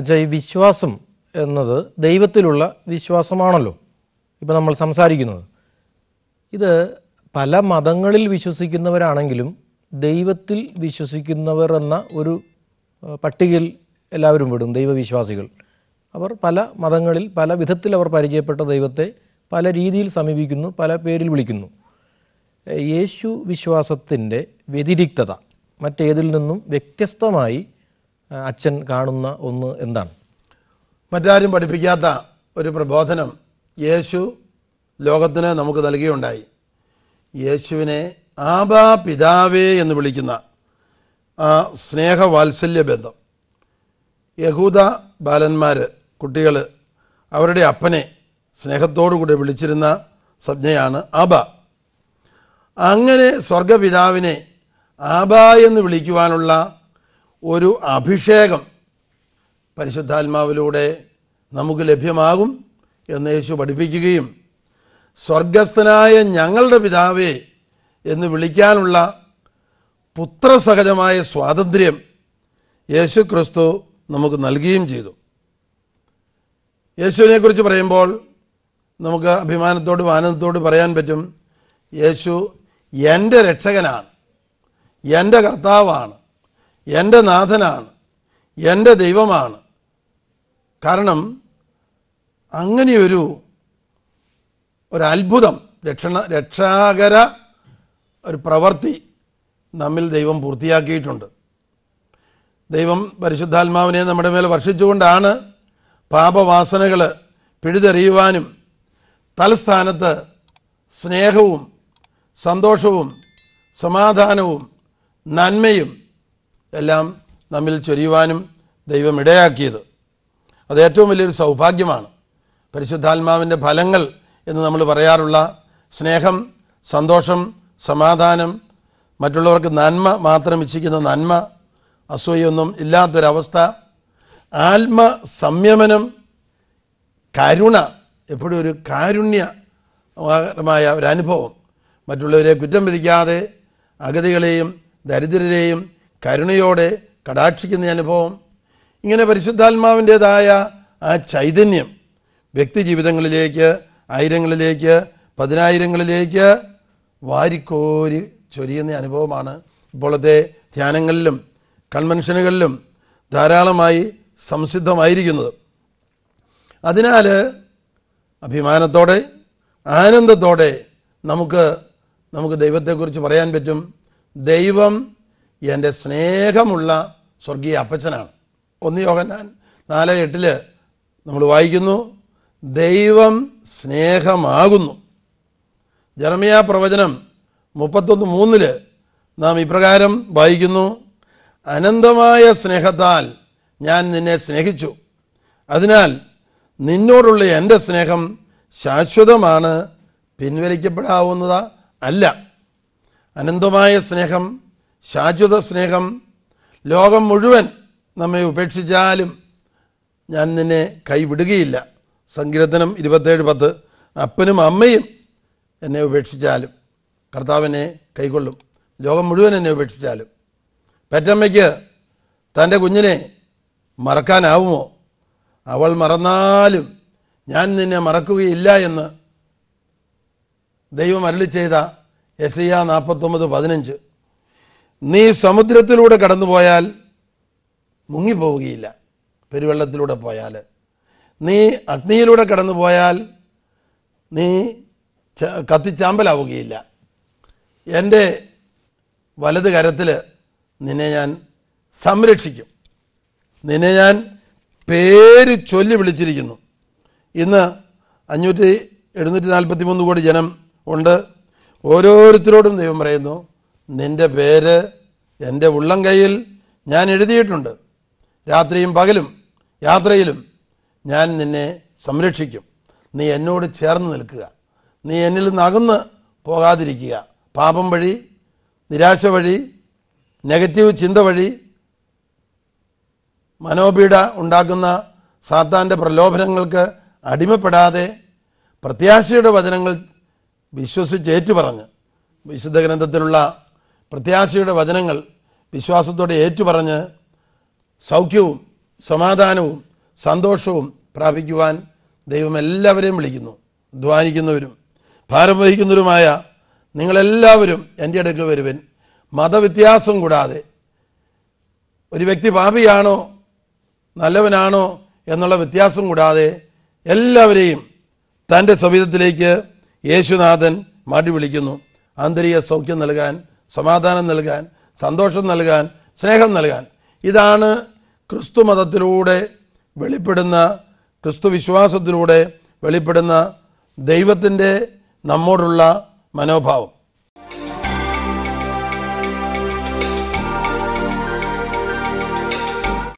അച്ഛാ ഈ വിശ്വാസം എന്നത് ദൈവത്തിലുള്ള വിശ്വാസമാണല്ലോ ഇപ്പം നമ്മൾ സംസാരിക്കുന്നത് ഇത് പല മതങ്ങളിൽ വിശ്വസിക്കുന്നവരാണെങ്കിലും ദൈവത്തിൽ വിശ്വസിക്കുന്നവർ എന്ന ഒരു പട്ടികയിൽ എല്ലാവരും വിടും ദൈവവിശ്വാസികൾ അവർ പല മതങ്ങളിൽ പല വിധത്തിൽ അവർ പരിചയപ്പെട്ട ദൈവത്തെ പല രീതിയിൽ സമീപിക്കുന്നു പല പേരിൽ വിളിക്കുന്നു യേശു വിശ്വാസത്തിൻ്റെ വ്യതിരിക്തത മറ്റേതിൽ നിന്നും വ്യത്യസ്തമായി അച്ഛൻ കാണുന്ന ഒന്ന് എന്താണ് മറ്റാരും പഠിപ്പിക്കാത്ത ഒരു പ്രബോധനം യേശു ലോകത്തിന് നമുക്ക് നൽകിയുണ്ടായി യേശുവിനെ ആബാ പിതാവേ എന്ന് വിളിക്കുന്ന ആ സ്നേഹവാത്സല്യ ബന്ധം യഹൂദ ബാലന്മാർ കുട്ടികൾ അവരുടെ അപ്പനെ സ്നേഹത്തോടുകൂടി വിളിച്ചിരുന്ന സംജ്ഞയാണ് ആബ അങ്ങനെ സ്വർഗപിതാവിനെ ആബ എന്ന് വിളിക്കുവാനുള്ള ഒരു അഭിഷേകം പരിശുദ്ധാത്മാവിലൂടെ നമുക്ക് ലഭ്യമാകും എന്ന് യേശു പഠിപ്പിക്കുകയും സ്വർഗസ്ഥനായ ഞങ്ങളുടെ പിതാവേ എന്ന് വിളിക്കാനുള്ള പുത്രസഹജമായ സ്വാതന്ത്ര്യം യേശു ക്രിസ്തു നമുക്ക് നൽകുകയും ചെയ്തു യേശുവിനെക്കുറിച്ച് പറയുമ്പോൾ നമുക്ക് അഭിമാനത്തോടും ആനന്ദത്തോടും പറയാൻ പറ്റും യേശു എൻ്റെ രക്ഷകനാണ് എൻ്റെ കർത്താവാണ് എൻ്റെ നാഥനാണ് എൻ്റെ ദൈവമാണ് കാരണം അങ്ങനെയൊരു ഒരു അത്ഭുതം രക്ഷണ രക്ഷാകര ഒരു പ്രവൃത്തി നമ്മിൽ ദൈവം പൂർത്തിയാക്കിയിട്ടുണ്ട് ദൈവം പരിശുദ്ധാത്മാവിനെ നമ്മുടെ മേൽ വർഷിച്ചുകൊണ്ടാണ് പാപവാസനകൾ പിഴുതെറിയുവാനും തലസ്ഥാനത്ത് സ്നേഹവും സന്തോഷവും സമാധാനവും നന്മയും എല്ലാം നമ്മിൽ ചൊരിയുവാനും ദൈവം ഇടയാക്കിയത് അത് ഏറ്റവും വലിയൊരു സൗഭാഗ്യമാണ് പരിശുദ്ധാത്മാവിൻ്റെ ഫലങ്ങൾ എന്ന് നമ്മൾ പറയാറുള്ള സ്നേഹം സന്തോഷം സമാധാനം മറ്റുള്ളവർക്ക് നന്മ മാത്രം ഇച്ഛിക്കുന്ന നന്മ അസൂയൊന്നും ഇല്ലാത്തൊരവസ്ഥ ആത്മ സംയമനം കരുണ എപ്പോഴും ഒരു കാരുണ്യമായ ഒരു അനുഭവം മറ്റുള്ളവരെ കുറ്റം വിധിക്കാതെ അഗതികളെയും ദരിദ്രരെയും കരുണയോടെ കടാക്ഷിക്കുന്ന അനുഭവം ഇങ്ങനെ പരിശുദ്ധാത്മാവിൻ്റെതായ ആ ചൈതന്യം വ്യക്തി ജീവിതങ്ങളിലേക്ക് ആയിരങ്ങളിലേക്ക് പതിനായിരങ്ങളിലേക്ക് വാരിക്കോരി ചൊരിയുന്ന അനുഭവമാണ് ഇപ്പോഴത്തെ ധ്യാനങ്ങളിലും കൺവെൻഷനുകളിലും ധാരാളമായി സംസിദ്ധമായിരിക്കുന്നത് അതിനാൽ അഭിമാനത്തോടെ ആനന്ദത്തോടെ നമുക്ക് നമുക്ക് ദൈവത്തെക്കുറിച്ച് പറയാൻ പറ്റും ദൈവം എൻ്റെ സ്നേഹമുള്ള സ്വർഗീയ അപ്പച്ചനാണ് ഒന്ന് യോഹന്നാൻ നാല് എട്ടിൽ നമ്മൾ വായിക്കുന്നു ദൈവം സ്നേഹമാകുന്നു ജനമിയ പ്രവചനം മുപ്പത്തൊന്ന് മൂന്നിൽ നാം ഇപ്രകാരം വായിക്കുന്നു അനന്തമായ സ്നേഹത്താൽ ഞാൻ നിന്നെ സ്നേഹിച്ചു അതിനാൽ നിന്നോടുള്ള എൻ്റെ സ്നേഹം ശാശ്വതമാണ് പിൻവലിക്കപ്പെടാവുന്നതാ അല്ല അനന്തമായ സ്നേഹം ശാശ്വത സ്നേഹം ലോകം മുഴുവൻ നമ്മെ ഉപേക്ഷിച്ചാലും ഞാൻ നിന്നെ കൈവിടുകയില്ല സങ്കീർത്തനം ഇരുപത്തേഴ് പത്ത് അപ്പനും അമ്മയും എന്നെ ഉപേക്ഷിച്ചാലും കർത്താവിനെ കൈക്കൊള്ളും ലോകം മുഴുവൻ എന്നെ ഉപേക്ഷിച്ചാലും പെറ്റമ്മയ്ക്ക് തൻ്റെ കുഞ്ഞിനെ മറക്കാനാവുമോ അവൾ മറന്നാലും ഞാൻ നിന്നെ മറക്കുകയില്ല എന്ന് ദൈവം അരളി ചെയ്ത എസ് ഐ നാൽപ്പത്തൊമ്പത് പതിനഞ്ച് നീ സമുദ്രത്തിലൂടെ കടന്നു പോയാൽ മുങ്ങിപ്പോവുകയില്ല പെരുവെള്ളത്തിലൂടെ പോയാൽ നീ അഗ്നിയിലൂടെ കടന്നു പോയാൽ നീ കത്തിച്ചാമ്പലാവുകയില്ല എൻ്റെ വലത് കരത്തിൽ നിന്നെ ഞാൻ സംരക്ഷിക്കും നിന്നെ ഞാൻ പേര് ചൊല്ലി വിളിച്ചിരിക്കുന്നു ഇന്ന് അഞ്ഞൂറ്റി എഴുന്നൂറ്റി നാൽപ്പത്തി മൂന്ന് കോടി ജനം ഉണ്ട് ഓരോരുത്തരോടും ദൈവം പറയുന്നു നിന്റെ പേര് എൻ്റെ ഉള്ളം കയ്യിൽ ഞാൻ എഴുതിയിട്ടുണ്ട് രാത്രിയും പകലും യാത്രയിലും ഞാൻ നിന്നെ സംരക്ഷിക്കും നീ എന്നോട് ചേർന്ന് നിൽക്കുക നീ എന്നിൽ നകന്ന് പോകാതിരിക്കുക പാപം വഴി നിരാശ വഴി നെഗറ്റീവ് ചിന്ത വഴി മനോപീഡ ഉണ്ടാക്കുന്ന സാത്താൻ്റെ പ്രലോഭനങ്ങൾക്ക് അടിമപ്പെടാതെ പ്രത്യാശയുടെ വചനങ്ങൾ വിശ്വസിച്ചേറ്റു പറഞ്ഞ് വിശുദ്ധ ഗ്രന്ഥത്തിലുള്ള പ്രത്യാശയുടെ വചനങ്ങൾ വിശ്വാസത്തോടെ ഏറ്റുപറഞ്ഞ് സൗഖ്യവും സമാധാനവും സന്തോഷവും പ്രാപിക്കുവാൻ ദൈവം എല്ലാവരെയും വിളിക്കുന്നു അധ്വാനിക്കുന്നവരും ഭാരം വഹിക്കുന്നവരുമായ നിങ്ങളെല്ലാവരും എൻ്റെ അടുക്കൽ വരുവൻ മതവ്യത്യാസം കൂടാതെ ഒരു വ്യക്തി പാപിയാണോ നല്ലവനാണോ എന്നുള്ള വ്യത്യാസം കൂടാതെ എല്ലാവരെയും തൻ്റെ സവിധത്തിലേക്ക് യേശുനാഥൻ മാടി വിളിക്കുന്നു ആന്തരിക സൗഖ്യം നൽകാൻ സമാധാനം നൽകാൻ സന്തോഷം നൽകാൻ സ്നേഹം നൽകാൻ ഇതാണ് ക്രിസ്തു മതത്തിലൂടെ വെളിപ്പെടുന്ന ക്രിസ്തു വിശ്വാസത്തിലൂടെ വെളിപ്പെടുന്ന ദൈവത്തിൻ്റെ നമ്മോടുള്ള മനോഭാവം